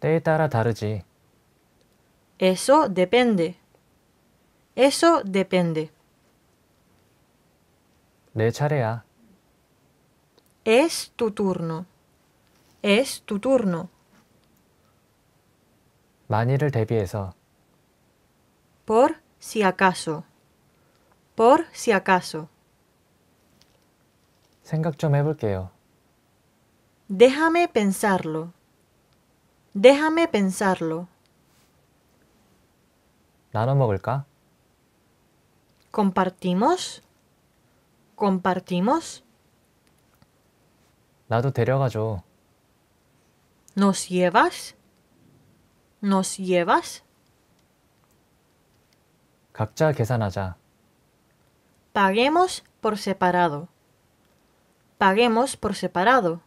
때에 Eso depende. Eso depende. 내 차례야. Es tu turno. Es tu turno. 만일을 대비해서. Por si acaso. Por si acaso. 생각 좀 해볼게요. Déjame pensarlo. Déjame pensarlo. 나눠 먹을까? ¿Compartimos? ¿Compartimos? 나도 yo. ¿Nos llevas? ¿Nos llevas? 각자 계산하자. Paguemos por separado. Paguemos por separado.